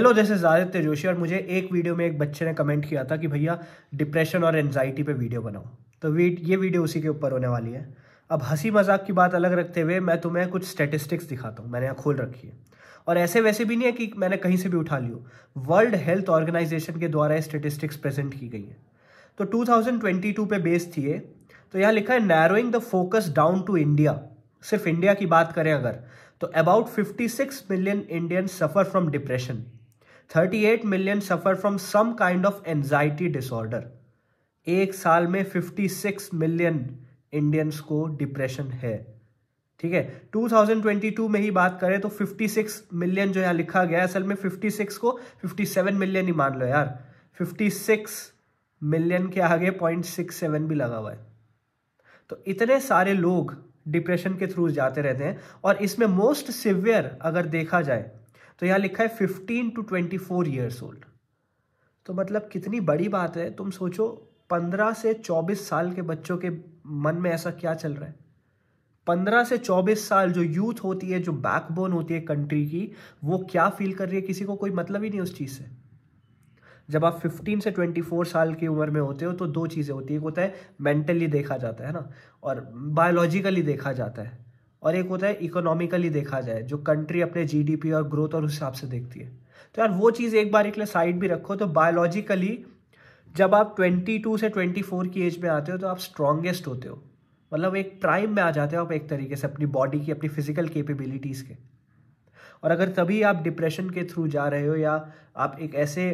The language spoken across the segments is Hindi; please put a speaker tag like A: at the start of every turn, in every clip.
A: hello this is Aditya Joshi और मुझे एक वीडियो में एक बच्चे ने कमेंट किया था कि भैया डिप्रेशन और एनजाइटी पे वीडियो बनाओ तो ये वीडियो उसी के ऊपर होने वाली है अब हंसी मजाक की बात अलग रखते हुए मैं तुम्हें कुछ स्टेटिस्टिक्स दिखाता हूँ मैंने यहाँ खोल रखी है और ऐसे वैसे भी नहीं है कि मैंने कहीं से भी उठा लियो वर्ल्ड हेल्थ ऑर्गेनाइजेशन के द्वारा स्टेटिस्टिक्स प्रेजेंट की गई है तो टू थाउजेंड बेस्ड थी तो यहाँ लिखा है narrowing the focus down to India सिर्फ इंडिया की बात करें अगर तो about fifty million Indian suffer from depression 38 million suffer from some kind of anxiety disorder एक साल में 56 मिलियन इंडियंस को डिप्रेशन है ठीक है 2022 में ही बात करें तो 56 मिलियन जो यहाँ लिखा गया है असल में 56 को 57 मिलियन ही मान लो यार 56 मिलियन के आगे पॉइंट सिक्स सेवन भी लगा हुआ है तो इतने सारे लोग डिप्रेशन के थ्रू जाते रहते हैं और इसमें मोस्ट सिवियर अगर देखा जाए तो यहाँ लिखा है fifteen to twenty four years old तो मतलब कितनी बड़ी बात है तुम सोचो पंद्रह से चौबीस साल के बच्चों के मन में ऐसा क्या चल रहा है पंद्रह से चौबीस साल जो यूथ होती है जो बैकबोन होती है कंट्री की वो क्या फील कर रही है किसी को कोई मतलब ही नहीं उस चीज़ से जब आप 15 से 24 साल की उम्र में होते हो तो दो चीज़ें होती है एक होता है मेंटली देखा जाता है ना और बायोलॉजिकली देखा जाता है और एक होता है इकोनॉमिकली देखा जाए जो कंट्री अपने जीडीपी और ग्रोथ और उस हिसाब से देखती है तो यार वो चीज़ एक बार एक साइड भी रखो तो बायोलॉजिकली जब आप 22 से 24 की एज में आते हो तो आप स्ट्रांगेस्ट होते हो मतलब एक प्राइम में आ जाते हो आप एक तरीके से अपनी बॉडी की अपनी फिजिकल कैपेबिलिटीज़ के और अगर तभी आप डिप्रेशन के थ्रू जा रहे हो या आप एक ऐसे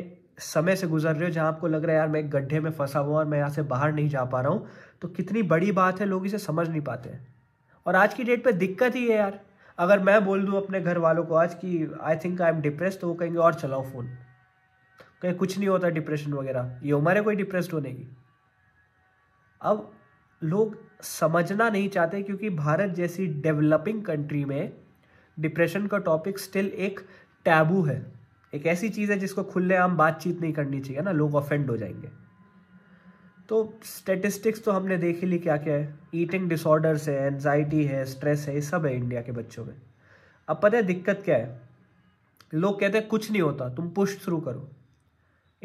A: समय से गुजर रहे हो जहाँ आपको लग रहा है यार मैं एक गड्ढे में फंसा हुआ और मैं यहाँ से बाहर नहीं जा पा रहा हूँ तो कितनी बड़ी बात है लोग इसे समझ नहीं पाते हैं और आज की डेट पे दिक्कत ही है यार अगर मैं बोल दूँ अपने घर वालों को आज कि I think I am depress तो वो कहेंगे और चलाओ फ़ोन कहीं कुछ नहीं होता डिप्रेशन वगैरह ये उम्र है कोई डिप्रेस्ड होने की अब लोग समझना नहीं चाहते क्योंकि भारत जैसी डेवलपिंग कंट्री में डिप्रेशन का टॉपिक स्टिल एक टैबू है एक ऐसी चीज़ है जिसको खुलेआम बातचीत नहीं करनी चाहिए ना लोग ऑफेंड हो जाएंगे तो स्टेटिस्टिक्स तो हमने देख ही ली क्या क्या है ईटिंग डिसऑर्डर्स है एनजाइटी है स्ट्रेस है ये सब है इंडिया के बच्चों में अब पता है दिक्कत क्या है लोग कहते हैं कुछ नहीं होता तुम पुश थ्रू करो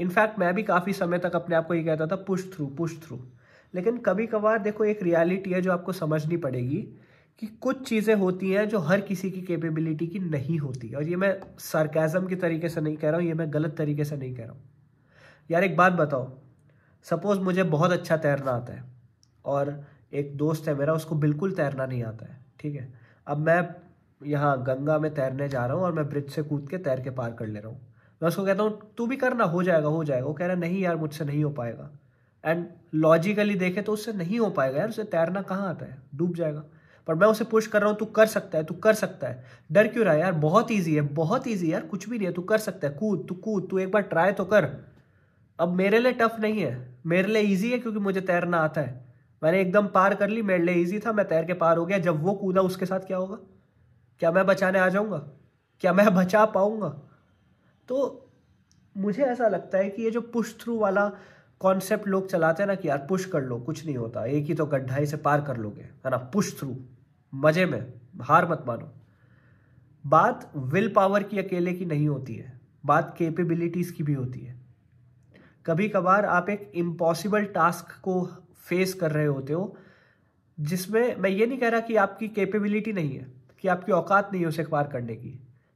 A: इनफैक्ट मैं भी काफ़ी समय तक अपने आप को ये कहता था पुश थ्रू पुश थ्रू लेकिन कभी कभार देखो एक रियलिटी है जो आपको समझनी पड़ेगी कि कुछ चीज़ें होती हैं जो हर किसी की कैपेबिलिटी की नहीं होती और ये मैं सरकाज़म के तरीके से नहीं कह रहा हूँ ये मैं गलत तरीके से नहीं कह रहा हूँ यार एक बात बताओ सपोज़ मुझे बहुत अच्छा तैरना आता है और एक दोस्त है मेरा उसको बिल्कुल तैरना नहीं आता है ठीक है अब मैं यहाँ गंगा में तैरने जा रहा हूँ और मैं ब्रिज से कूद के तैर के पार कर ले रहा हूँ मैं उसको कहता हूँ तू भी करना हो जाएगा हो जाएगा वो कह रहा नहीं यार मुझसे नहीं हो पाएगा एंड लॉजिकली देखे तो उससे नहीं हो पाएगा यार उसे तैरना कहाँ आता है डूब जाएगा पर मैं उसे पुश कर रहा हूँ तू कर सकता है तू कर सकता है डर क्यों रहा है यार बहुत ईजी है बहुत ईजी यार कुछ भी नहीं है तू कर सकता है कूद तू कूद तू एक बार ट्राई तो कर अब मेरे लिए टफ नहीं है मेरे लिए ईजी है क्योंकि मुझे तैरना आता है मैंने एकदम पार कर ली मेरे लिए ईजी था मैं तैर के पार हो गया जब वो कूदा उसके साथ क्या होगा क्या मैं बचाने आ जाऊँगा क्या मैं बचा पाऊंगा तो मुझे ऐसा लगता है कि ये जो पुश थ्रू वाला कॉन्सेप्ट लोग चलाते हैं ना कि यार पुश कर लो कुछ नहीं होता एक ही तो गड्ढा से पार कर लोगे है ना पुश थ्रू मज़े में हार मत मानो बात विल पावर की अकेले की नहीं होती है बात कैपेबिलिटीज़ की भी होती है कभी कभार आप एक इम्पॉसिबल टास्क को फेस कर रहे होते हो जिसमें मैं ये नहीं कह रहा कि आपकी कैपेबिलिटी नहीं है कि आपकी औकात नहीं है उसे अखबार करने की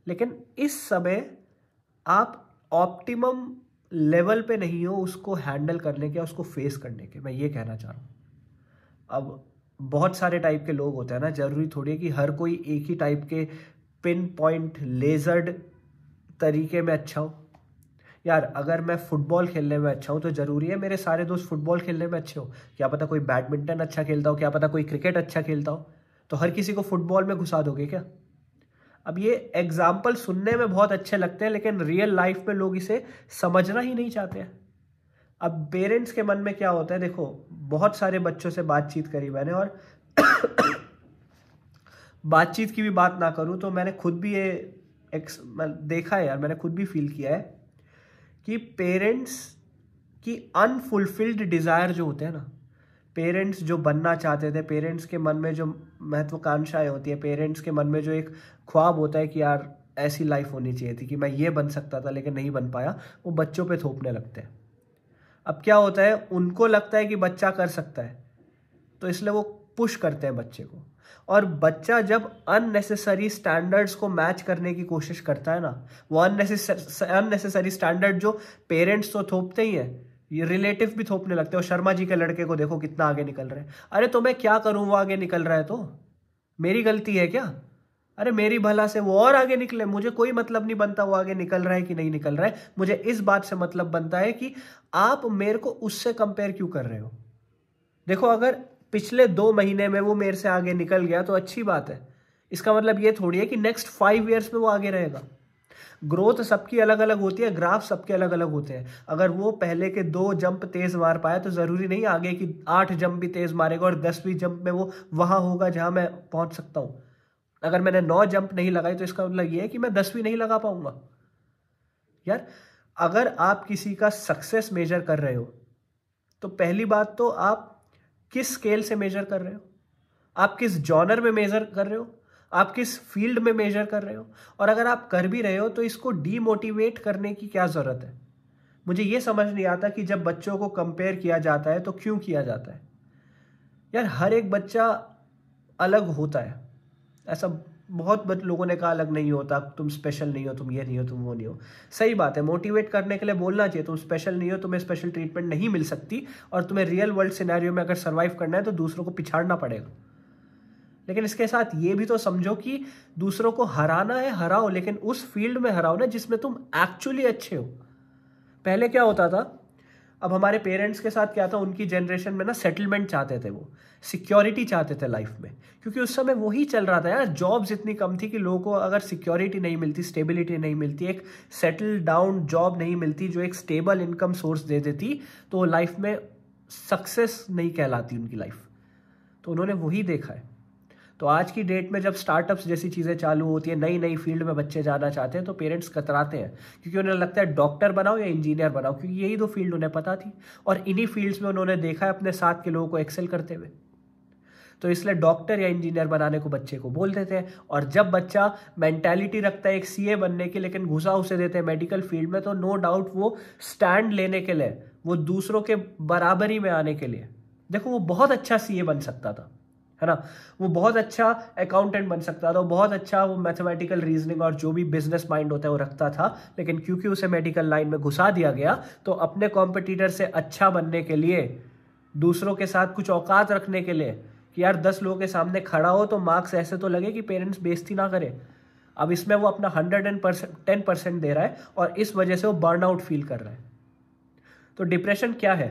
A: लेकिन इस समय आप ऑप्टिमम लेवल पे नहीं हो उसको हैंडल करने के उसको फेस करने के मैं ये कहना चाह रहा हूँ अब बहुत सारे टाइप के लोग होते हैं ना जरूरी थोड़ी है कि हर कोई एक ही टाइप के पिन पॉइंट लेजर्ड तरीके में अच्छा हो यार अगर मैं फुटबॉल खेलने में अच्छा हूँ तो ज़रूरी है मेरे सारे दोस्त फुटबॉल खेलने में अच्छे हो क्या पता कोई बैडमिंटन अच्छा खेलता हो क्या पता कोई क्रिकेट अच्छा खेलता हो तो हर किसी को फुटबॉल में घुसा दोगे क्या अब ये एग्जाम्पल सुनने में बहुत अच्छे लगते हैं लेकिन रियल लाइफ में लोग इसे समझना ही नहीं चाहते हैं अब पेरेंट्स के मन में क्या होता है देखो बहुत सारे बच्चों से बातचीत करी मैंने और बातचीत की भी बात ना करूँ तो मैंने खुद भी ये एक्स देखा है यार मैंने खुद भी फील किया है कि पेरेंट्स की अनफुलफिल्ड डिज़ायर जो होते हैं ना पेरेंट्स जो बनना चाहते थे पेरेंट्स के मन में जो महत्वाकांक्षाएं होती है पेरेंट्स के मन में जो एक ख्वाब होता है कि यार ऐसी लाइफ होनी चाहिए थी कि मैं ये बन सकता था लेकिन नहीं बन पाया वो बच्चों पे थोपने लगते हैं अब क्या होता है उनको लगता है कि बच्चा कर सकता है तो इसलिए वो पुश करते हैं बच्चे को और बच्चा जब अननेसेसरी स्टैंडर्ड्स को मैच करने की कोशिश करता है ना वो अननेसेसरी स्टैंडर्ड जो पेरेंट्स तो थोपते ही हैं ये रिलेटिव भी थोपने लगते हैं और शर्मा जी के लड़के को देखो कितना आगे निकल रहे हैं अरे तो मैं क्या करूँ वो आगे निकल रहा है तो मेरी गलती है क्या अरे मेरी भला से वो और आगे निकले मुझे कोई मतलब नहीं बनता वो आगे निकल रहा है कि नहीं निकल रहा है मुझे इस बात से मतलब बनता है कि आप मेरे को उससे कंपेयर क्यों कर रहे हो देखो अगर पिछले दो महीने में वो मेरे से आगे निकल गया तो अच्छी बात है इसका मतलब ये थोड़ी है कि नेक्स्ट फाइव ईयर्स में वो आगे रहेगा ग्रोथ सबकी अलग अलग होती है ग्राफ सबके अलग अलग होते हैं अगर वो पहले के दो जंप तेज मार पाया तो ज़रूरी नहीं आगे की आठ जंप भी तेज मारेगा और दसवीं जंप में वो वहाँ होगा जहाँ मैं पहुँच सकता हूँ अगर मैंने नौ जंप नहीं लगाई तो इसका मतलब ये है कि मैं दसवीं नहीं लगा पाऊंगा यार अगर आप किसी का सक्सेस मेजर कर रहे हो तो पहली बात तो आप किस स्केल से मेजर कर रहे हो आप किस जॉनर में मेजर कर रहे हो आप किस फील्ड में मेजर कर रहे हो और अगर आप कर भी रहे हो तो इसको डीमोटिवेट करने की क्या ज़रूरत है मुझे ये समझ नहीं आता कि जब बच्चों को कंपेयर किया जाता है तो क्यों किया जाता है यार हर एक बच्चा अलग होता है ऐसा बहुत बत लोगों ने कहा अलग नहीं होता तुम स्पेशल नहीं हो तुम ये नहीं हो तुम वो नहीं हो सही बात है मोटिवेट करने के लिए बोलना चाहिए तुम स्पेशल नहीं हो तुम्हें स्पेशल ट्रीटमेंट नहीं मिल सकती और तुम्हें रियल वर्ल्ड सिनेरियो में अगर सर्वाइव करना है तो दूसरों को पिछाड़ना पड़ेगा लेकिन इसके साथ ये भी तो समझो कि दूसरों को हराना है हराओ लेकिन उस फील्ड में हराओ ना जिसमें तुम एक्चुअली अच्छे हो पहले क्या होता था अब हमारे पेरेंट्स के साथ क्या था उनकी जनरेशन में ना सेटलमेंट चाहते थे वो सिक्योरिटी चाहते थे लाइफ में क्योंकि उस समय वही चल रहा था यार जॉब्स इतनी कम थी कि लोगों को अगर सिक्योरिटी नहीं मिलती स्टेबिलिटी नहीं मिलती एक सेटल डाउन जॉब नहीं मिलती जो एक स्टेबल इनकम सोर्स दे देती तो लाइफ में सक्सेस नहीं कहलाती उनकी लाइफ तो उन्होंने वही देखा है तो आज की डेट में जब स्टार्टअप्स जैसी चीज़ें चालू होती है नई नई फील्ड में बच्चे जाना चाहते हैं तो पेरेंट्स कतराते हैं क्योंकि उन्हें लगता है डॉक्टर बनाओ या इंजीनियर बनाओ क्योंकि यही दो फील्ड उन्हें पता थी और इन्हीं फील्ड्स में उन्होंने देखा है अपने साथ के लोगों को एक्सेल करते हुए तो इसलिए डॉक्टर या इंजीनियर बनाने को बच्चे को बोल देते हैं और जब बच्चा मेंटेलिटी रखता है एक सीए बनने की लेकिन घुसा उसे देते हैं मेडिकल फील्ड में तो नो डाउट वो स्टैंड लेने के लिए वो दूसरों के बराबरी में आने के लिए देखो वो बहुत अच्छा सीए बन सकता था है ना वो बहुत अच्छा अकाउंटेंट बन सकता था वो बहुत अच्छा वो मैथमेटिकल रीजनिंग और जो भी बिजनेस माइंड होता है वो रखता था लेकिन क्योंकि उसे मेडिकल लाइन में घुसा दिया गया तो अपने कॉम्पिटिटर से अच्छा बनने के लिए दूसरों के साथ कुछ औकात रखने के लिए कि यार दस लोगों के सामने खड़ा हो तो मार्क्स ऐसे तो लगे कि पेरेंट्स बेइज्जती ना करें अब इसमें वो अपना hundred and percent ten percent दे रहा है और इस वजह से वो बर्नआउट फील कर रहा है तो डिप्रेशन क्या है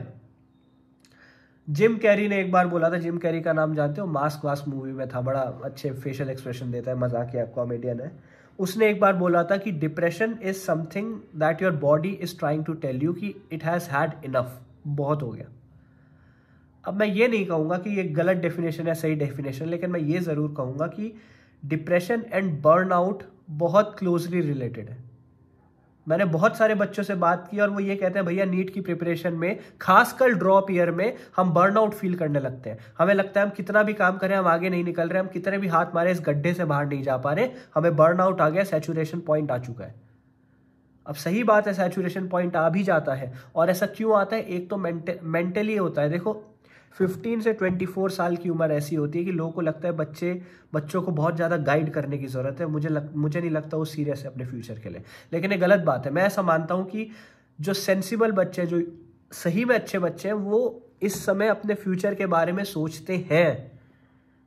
A: जिम कैरी ने एक बार बोला था जिम कैरी का नाम जानते हो मास्क वास्क मूवी में था बड़ा अच्छे फेशियल एक्सप्रेशन देता है मजाकिया कॉमेडियन है उसने एक बार बोला था कि depression is something that your body is trying to tell you कि इट हैज़ हैड इनफ बहुत हो गया अब मैं ये नहीं कहूँगा कि ये गलत डेफिनेशन है सही डेफिनेशन लेकिन मैं ये ज़रूर कहूँगा कि डिप्रेशन एंड बर्नआउट बहुत क्लोजली रिलेटेड है मैंने बहुत सारे बच्चों से बात की और वो ये कहते हैं भैया नीट की प्रिपरेशन में खासकर ड्रॉप ईयर में हम बर्नआउट फील करने लगते हैं हमें लगता है हम कितना भी काम करें हम आगे नहीं निकल रहे हम कितने भी हाथ मारे इस गड्ढे से बाहर नहीं जा पा रहे हमें बर्नआउट आ गया सेचुरेशन पॉइंट आ चुका है अब सही बात है सेचुरेशन पॉइंट आ भी जाता है और ऐसा क्यों आता है एक तो मेंटली होता है देखो 15 से 24 साल की उम्र ऐसी होती है कि लोगों को लगता है बच्चे बच्चों को बहुत ज़्यादा गाइड करने की ज़रूरत है मुझे लग, मुझे नहीं लगता वो सीरियस है अपने फ्यूचर के लिए लेकिन ये गलत बात है मैं ऐसा मानता हूँ कि जो सेंसिबल बच्चे जो सही में अच्छे बच्चे हैं वो इस समय अपने फ्यूचर के बारे में सोचते हैं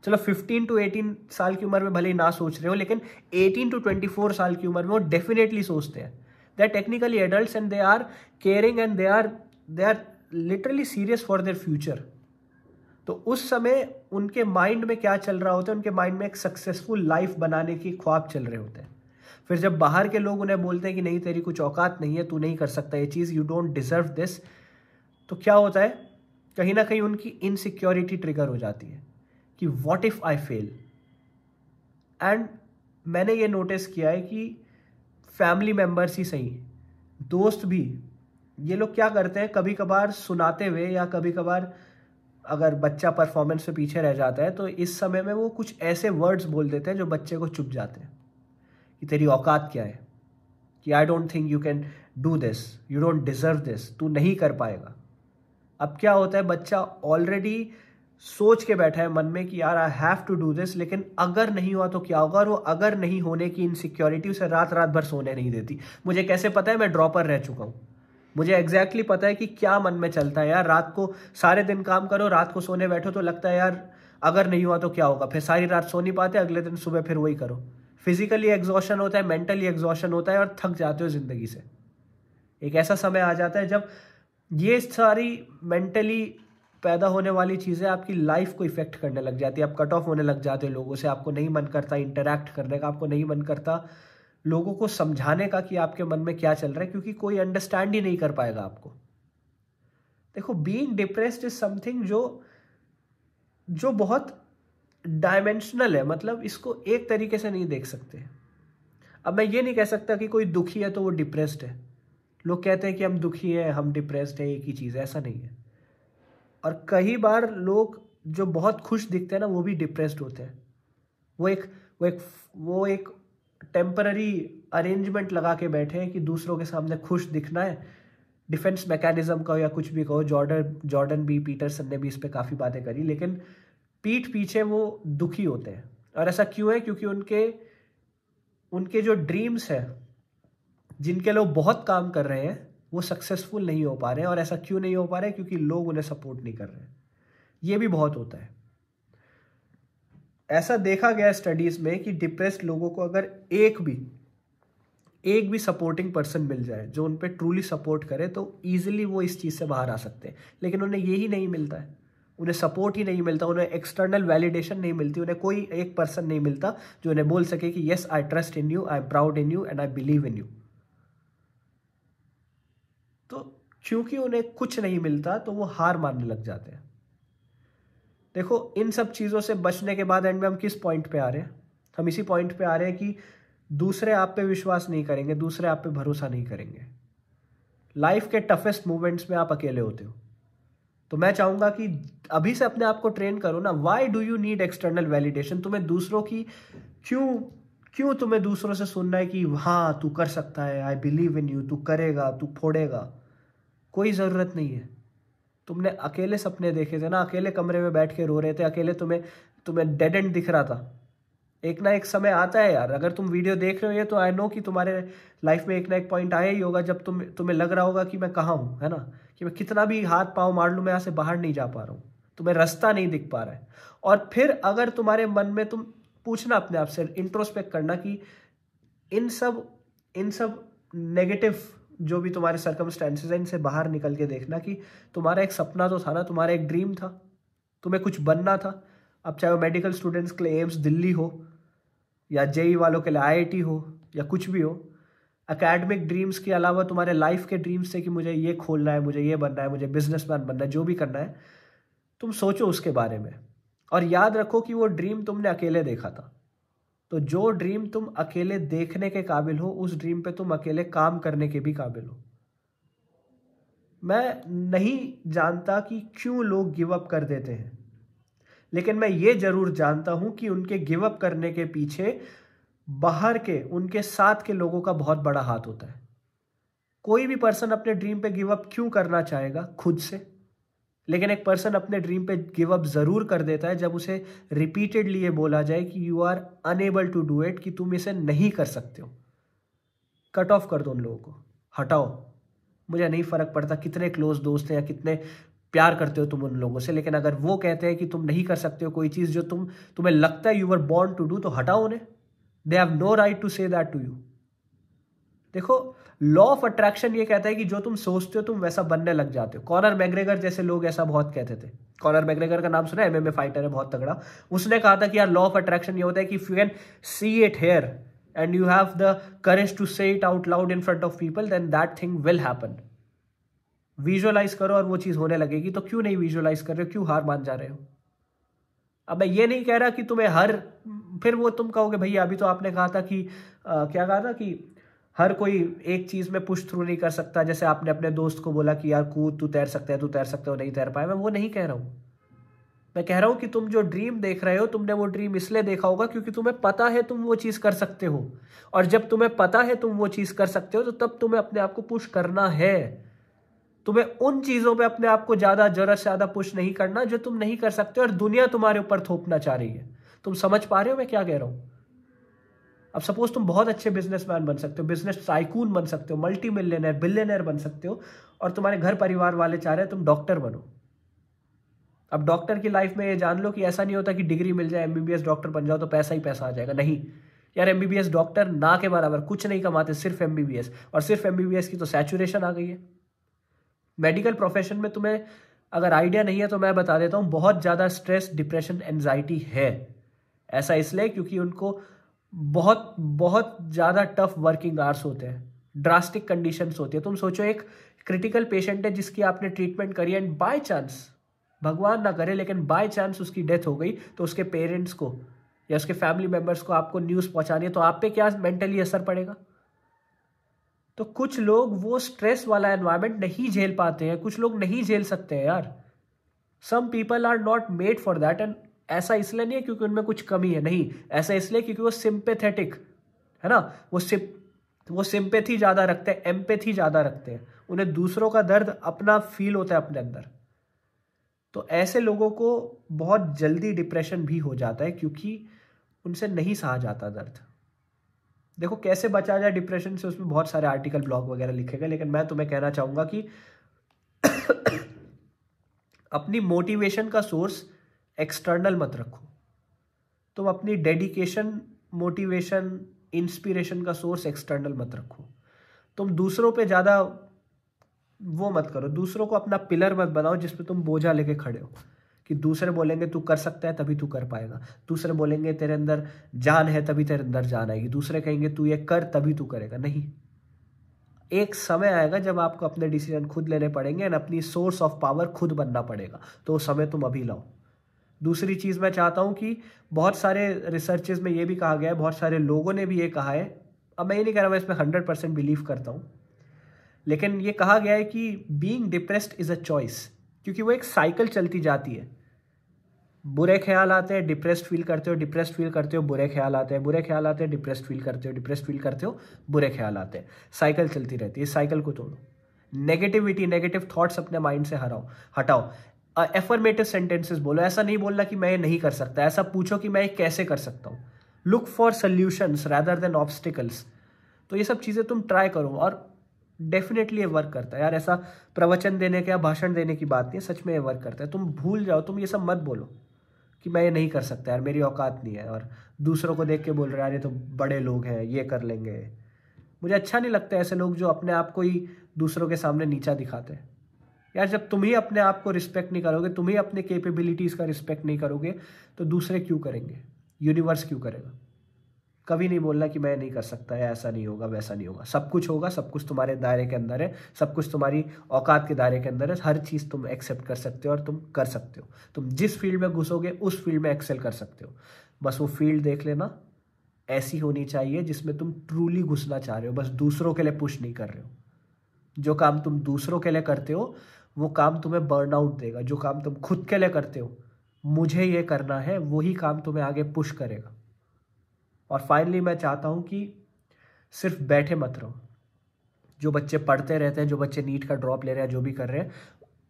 A: चलो 15 टू 18 साल की उम्र में भले ही ना सोच रहे हो लेकिन 18 टू 24 साल की उम्र में वो डेफिनेटली सोचते हैं they are technically adult and they are caring and they are they are literally serious for their future तो उस समय उनके माइंड में क्या चल रहा होता है उनके माइंड में एक सक्सेसफुल लाइफ बनाने की ख्वाब चल रहे होते हैं फिर जब बाहर के लोग उन्हें बोलते हैं कि नहीं तेरी कुछ औकात नहीं है तू नहीं कर सकता ये चीज़ यू डोंट डिजर्व दिस तो क्या होता है कहीं ना कहीं उनकी इनसिक्योरिटी ट्रिगर हो जाती है कि what if I fail and मैंने ये नोटिस किया है कि फैमिली मेम्बर्स ही सही दोस्त भी ये लोग क्या करते हैं कभी कभार सुनाते हुए या कभी कभार अगर बच्चा परफॉर्मेंस में पीछे रह जाता है तो इस समय में वो कुछ ऐसे वर्ड्स बोल देते हैं जो बच्चे को चुप जाते हैं कि तेरी औकात क्या है कि I don't think you can do this you don't deserve this तू नहीं कर पाएगा अब क्या होता है बच्चा ऑलरेडी सोच के बैठा है मन में कि यार I have to do this लेकिन अगर नहीं हुआ तो क्या होगा और वो अगर नहीं होने की इनसिक्योरिटी उसे रात रात भर सोने नहीं देती मुझे कैसे पता है मैं ड्रॉपर रह चुका हूँ मुझे एग्जैक्टली exactly पता है कि क्या मन में चलता है यार रात को सारे दिन काम करो रात को सोने बैठो तो लगता है यार अगर नहीं हुआ तो क्या होगा फिर सारी रात सो नहीं पाते अगले दिन सुबह फिर वही करो फिजिकली एग्जॉशन होता है मेंटली एग्जॉशन होता है और थक जाते हो ज़िंदगी से एक ऐसा समय आ जाता है जब ये सारी मेंटली पैदा होने वाली चीज़ें आपकी लाइफ को इफ़ेक्ट करने लग जाती है आप कट ऑफ होने लग जाते हो लोगों से आपको नहीं मन करता इंटरेक्ट करने का आपको नहीं मन करता लोगों को समझाने का कि आपके मन में क्या चल रहा है क्योंकि कोई अंडरस्टैंड ही नहीं कर पाएगा आपको देखो बीइंग डिप्रेस्ड इज समथिंग जो जो बहुत डायमेंशनल है मतलब इसको एक तरीके से नहीं देख सकते अब मैं ये नहीं कह सकता कि कोई दुखी है तो वो डिप्रेस्ड है लोग कहते हैं कि हम दुखी हैं हम डिप्रेस्ड हैं एक ही चीज़ है ऐसा नहीं है और कई बार लोग जो बहुत खुश दिखते हैं ना वो भी डिप्रेस्ड होते हैं वो एक वो एक वो एक टेम्पररी अरेंजमेंट लगा के बैठे हैं कि दूसरों के सामने खुश दिखना है डिफेंस मैकेनिज्म का या कुछ भी कहो जॉर्डन जॉर्डन भी पीटरसन ने भी इस पर काफ़ी बातें करी लेकिन पीठ पीछे वो दुखी होते हैं और ऐसा क्यों है क्योंकि उनके उनके जो ड्रीम्स हैं जिनके लोग बहुत काम कर रहे हैं वो सक्सेसफुल नहीं हो पा रहे हैं और ऐसा क्यों नहीं हो पा रहे क्योंकि लोग उन्हें सपोर्ट नहीं कर रहे हैं ये भी बहुत होता है ऐसा देखा गया स्टडीज़ में कि डिप्रेस्ड लोगों को अगर एक भी एक भी सपोर्टिंग पर्सन मिल जाए जो उन पर ट्रूली सपोर्ट करे तो ईजिली वो इस चीज़ से बाहर आ सकते हैं लेकिन उन्हें यही नहीं मिलता है उन्हें सपोर्ट ही नहीं मिलता उन्हें एक्सटर्नल वैलिडेशन नहीं मिलती उन्हें कोई एक पर्सन नहीं मिलता जो उन्हें बोल सके कि yes I trust in you I am proud in you and I believe in you तो क्योंकि उन्हें कुछ नहीं मिलता तो वो हार मानने लग जाते हैं देखो इन सब चीज़ों से बचने के बाद एंड में हम किस पॉइंट पे आ रहे हैं हम इसी पॉइंट पे आ रहे हैं कि दूसरे आप पे विश्वास नहीं करेंगे दूसरे आप पे भरोसा नहीं करेंगे लाइफ के टफेस्ट मोमेंट्स में आप अकेले होते हो तो मैं चाहूँगा कि अभी से अपने आप को ट्रेन करो ना why do you need external validation तुम्हें दूसरों की क्यों क्यों तुम्हें दूसरों से सुनना है कि हाँ तू कर सकता है आई बिलीव इन यू तू करेगा तू फोड़ेगा कोई ज़रूरत नहीं है तुमने अकेले सपने देखे थे ना अकेले कमरे में बैठ के रो रहे थे अकेले तुम्हें तुम्हें डेड एंड दिख रहा था एक ना एक समय आता है यार अगर तुम वीडियो देख रहे हो ये तो आई नो कि तुम्हारे लाइफ में एक ना एक पॉइंट आया ही होगा जब तुम तुम्हें लग रहा होगा कि मैं कहाँ हूँ है ना कि मैं कितना भी हाथ पाँव मार लूँ मैं यहाँ से बाहर नहीं जा पा रहा हूँ तुम्हें रास्ता नहीं दिख पा रहा है और फिर अगर तुम्हारे मन में तुम पूछना अपने आप से इंट्रोस्पेक्ट करना कि इन सब इन सब नेगेटिव जो भी तुम्हारे सर्कमस्टेंसेज हैं इनसे बाहर निकल के देखना कि तुम्हारा एक सपना तो था ना तुम्हारा एक ड्रीम था तुम्हें कुछ बनना था अब चाहे वो मेडिकल स्टूडेंट्स के लिए एम्स दिल्ली हो या जेई वालों के लिए आईआईटी हो या कुछ भी हो अकेडमिक ड्रीम्स के अलावा तुम्हारे लाइफ के ड्रीम्स थे कि मुझे ये खोलना है मुझे ये बनना है मुझे बिजनेस बनना है जो भी करना है तुम सोचो उसके बारे में और याद रखो कि वो ड्रीम तुमने अकेले देखा था तो जो ड्रीम तुम अकेले देखने के काबिल हो उस ड्रीम पे तुम अकेले काम करने के भी काबिल हो मैं नहीं जानता कि क्यों लोग गिव अप कर देते हैं लेकिन मैं ये ज़रूर जानता हूं कि उनके गिव अप करने के पीछे बाहर के उनके साथ के लोगों का बहुत बड़ा हाथ होता है कोई भी पर्सन अपने ड्रीम पे गिव अप क्यों करना चाहेगा खुद से लेकिन एक पर्सन अपने ड्रीम पे गिव अप ज़रूर कर देता है जब उसे रिपीटेडली ये बोला जाए कि you are unable to do it कि तुम इसे नहीं कर सकते हो कट ऑफ कर दो उन लोगों को हटाओ मुझे नहीं फ़र्क पड़ता कितने क्लोज दोस्त हैं या कितने प्यार करते हो तुम उन लोगों से लेकिन अगर वो कहते हैं कि तुम नहीं कर सकते हो कोई चीज़ जो तुम तुम्हें लगता है you are born to do तो हटाओ उन्हें they have no right to say that to you देखो लॉ ऑफ अट्रैक्शन ये कहता है कि जो तुम सोचते हो तुम वैसा बनने लग जाते हो कॉनर मैग्रेगर जैसे लोग ऐसा बहुत कहते थे कॉनर मैग्रेगर का नाम सुना है एमएमए फाइटर है बहुत तगड़ा उसने कहा था कि यार लॉ ऑफ अट्रैक्शन ये होता है कि if you can see it here and you have the courage to say it out loud in front of people then that thing will happen visualise करो और वो चीज़ होने लगेगी तो क्यों नहीं विजुअलाइज कर रहे हो क्यों हार मान जा रहे हो अब मैं ये नहीं कह रहा कि तुम्हें हर फिर वो तुम कहोगे भैया अभी तो आपने कहा था कि आ, क्या कहा था कि हर कोई एक चीज़ में पुश थ्रू नहीं कर सकता जैसे आपने अपने दोस्त को बोला कि यार कूद तू तैर सकते है तू तैर सकते हो नहीं तैर पाए मैं वो नहीं कह रहा हूँ मैं कह रहा हूं कि तुम जो ड्रीम देख रहे हो तुमने वो ड्रीम इसलिए देखा होगा क्योंकि तुम्हें पता है तुम वो चीज़ कर सकते हो और जब तुम्हें पता है तुम वो चीज़ कर सकते हो तो तब तुम्हें अपने आप को पुश करना है तुम्हें उन चीज़ों पे अपने आप को ज़्यादा ज़रूरत से ज़्यादा पुश नहीं करना जो तुम नहीं कर सकते और दुनिया तुम्हारे ऊपर थोपना चाह रही है तुम समझ पा रहे हो मैं क्या कह रहा हूँ अब सपोज तुम बहुत अच्छे बिजनेसमैन बन सकते हो बिजनेस साइकून बन सकते हो मल्टी मिलियनर बिलियनर बन सकते हो और तुम्हारे घर परिवार वाले चाह रहे हैं तुम डॉक्टर बनो अब डॉक्टर की लाइफ में ये जान लो कि ऐसा नहीं होता कि डिग्री मिल जाए एमबीबीएस डॉक्टर बन जाओ तो पैसा ही पैसा आ जाएगा नहीं यार एमबीबीएस डॉक्टर ना के बराबर कुछ नहीं कमाते सिर्फ एमबीबीएस और सिर्फ एमबीबीएस की तो सैचुरेशन आ गई है मेडिकल प्रोफेशन में तुम्हें अगर आइडिया नहीं है तो मैं बता देता हूँ बहुत ज़्यादा स्ट्रेस डिप्रेशन एनजाइटी है ऐसा इसलिए क्योंकि उनको बहुत बहुत ज़्यादा टफ वर्किंग आवर्स होते हैं ड्रास्टिक कंडीशंस होती है तुम सोचो एक क्रिटिकल पेशेंट है जिसकी आपने ट्रीटमेंट करी एंड बाय चांस भगवान ना करे लेकिन बाय चांस उसकी डेथ हो गई तो उसके पेरेंट्स को या उसके फैमिली मेम्बर्स को आपको न्यूज़ पहुंचानी है तो आप पे क्या मेंटली असर पड़ेगा तो कुछ लोग वो स्ट्रेस वाला एनवायरमेंट नहीं झेल पाते हैं कुछ लोग नहीं झेल सकते हैं यार some people are not made for that and ऐसा इसलिए नहीं है क्योंकि उनमें कुछ कमी है नहीं ऐसा इसलिए क्योंकि वो सिंपेथेटिक है ना वो सिप वो सिंपेथी ज़्यादा रखते हैं एम्पेथी ज़्यादा रखते हैं उन्हें दूसरों का दर्द अपना फील होता है अपने अंदर तो ऐसे लोगों को बहुत जल्दी डिप्रेशन भी हो जाता है क्योंकि उनसे नहीं सहा जाता दर्द देखो कैसे बचा जाए डिप्रेशन से उसमें बहुत सारे आर्टिकल ब्लॉग वगैरह लिखे गए लेकिन मैं तुम्हें कहना चाहूँगा कि अपनी मोटिवेशन का सोर्स एक्सटर्नल मत रखो तुम अपनी डेडिकेशन मोटिवेशन इंस्पिरेशन का सोर्स एक्सटर्नल मत रखो तुम दूसरों पे ज़्यादा वो मत करो दूसरों को अपना पिलर मत बनाओ जिस तुम बोझा लेके खड़े हो कि दूसरे बोलेंगे तू कर सकता है तभी तू कर पाएगा दूसरे बोलेंगे तेरे अंदर जान है तभी तेरे अंदर जान आएगी दूसरे कहेंगे तू ये कर तभी तू करेगा नहीं एक समय आएगा जब आपको अपने डिसीजन खुद लेने पड़ेंगे एंड अपनी सोर्स ऑफ पावर खुद बनना पड़ेगा तो वो समय तुम अभी लाओ दूसरी चीज़ मैं चाहता हूँ कि बहुत सारे रिसर्चेज में ये भी कहा गया है बहुत सारे लोगों ने भी ये कहा है अब मैं ये नहीं कह रहा मैं इसमें हंड्रेड परसेंट बिलीव करता हूँ लेकिन ये कहा गया है कि being depressed is a choice क्योंकि वो एक साइकिल चलती जाती है बुरे ख्याल आते हैं डिप्रेस्ड फील करते हो डिप्रेस्ड फील करते हो बुरे ख्याल आते हैं बुरे ख्याल आते हैं डिप्रेस फील करते हो डिप्रेस फील करते हो बुरे ख्याल आते हैं साइकिल चलती रहती है इस साइकिल को तोड़ो नेगेटिविटी नेगेटिव थॉट्स अपने माइंड से हराओ हटाओ एफर्मेटिव सेंटेंसेस बोलो ऐसा नहीं बोलना कि मैं ये नहीं कर सकता ऐसा पूछो कि मैं ये कैसे कर सकता हूँ look for solutions rather than obstacles तो ये सब चीज़ें तुम ट्राई करो और डेफिनेटली ये वर्क करता है यार ऐसा प्रवचन देने का या भाषण देने की बात नहीं है सच में ये वर्क करता है तुम भूल जाओ तुम ये सब मत बोलो कि मैं ये नहीं कर सकता यार मेरी औकात नहीं है और दूसरों को देख के बोल रहे यार ये तो बड़े लोग हैं ये कर लेंगे मुझे अच्छा नहीं लगता ऐसे लोग जो अपने आप को ही दूसरों के सामने नीचा दिखाते हैं यार जब तुम ही अपने आप को रिस्पेक्ट नहीं करोगे तुम ही अपने कैपेबिलिटीज़ का रिस्पेक्ट नहीं करोगे तो दूसरे क्यों करेंगे यूनिवर्स क्यों करेगा कभी नहीं बोलना कि मैं नहीं कर सकता है ऐसा नहीं होगा वैसा नहीं होगा सब कुछ होगा सब कुछ तुम्हारे दायरे के अंदर है सब कुछ तुम्हारी औकात के दायरे के अंदर है हर चीज़ तुम एक्सेप्ट कर सकते हो और तुम कर सकते हो तुम जिस फील्ड में घुसोगे उस फील्ड में एक्सेल कर सकते हो बस वो फील्ड देख लेना ऐसी होनी चाहिए जिसमें तुम ट्रूली घुसना चाह रहे हो बस दूसरों के लिए पुश नहीं कर रहे हो जो काम तुम दूसरों के लिए करते हो वो काम तुम्हें बर्नआउट देगा जो काम तुम खुद के लिए करते हो मुझे ये करना है वही काम तुम्हें आगे पुश करेगा और फाइनली मैं चाहता हूँ कि सिर्फ बैठे मत रहो जो बच्चे पढ़ते रहते हैं जो बच्चे नीट का ड्रॉप ले रहे हैं जो भी कर रहे हैं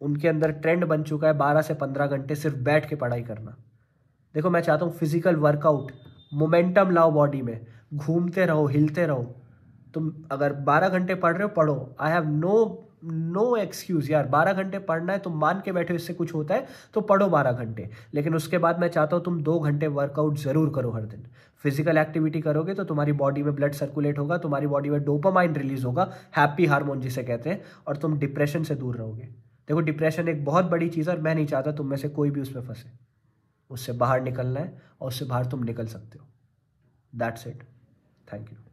A: उनके अंदर ट्रेंड बन चुका है बारह से पंद्रह घंटे सिर्फ बैठ के पढ़ाई करना देखो मैं चाहता हूँ फिजिकल वर्कआउट मोमेंटम लाओ बॉडी में घूमते रहो हिलते रहो तुम अगर बारह घंटे पढ़ रहे हो पढ़ो I have no no excuse यार बारह घंटे पढ़ना है तुम मान के बैठे इससे कुछ होता है तो पढ़ो बारह घंटे लेकिन उसके बाद मैं चाहता हूँ तुम दो घंटे वर्कआउट ज़रूर करो हर दिन फिजिकल एक्टिविटी करोगे तो तुम्हारी बॉडी में ब्लड सर्कुलेट होगा तुम्हारी बॉडी में डोपामाइन रिलीज होगा हैप्पी हार्मोन जिसे कहते हैं और तुम डिप्रेशन से दूर रहोगे देखो डिप्रेशन एक बहुत बड़ी चीज़ है और मैं नहीं चाहता तुम में से कोई भी उसमें फंसे उससे बाहर निकलना है और उससे बाहर तुम निकल सकते हो दैट्स इट थैंक यू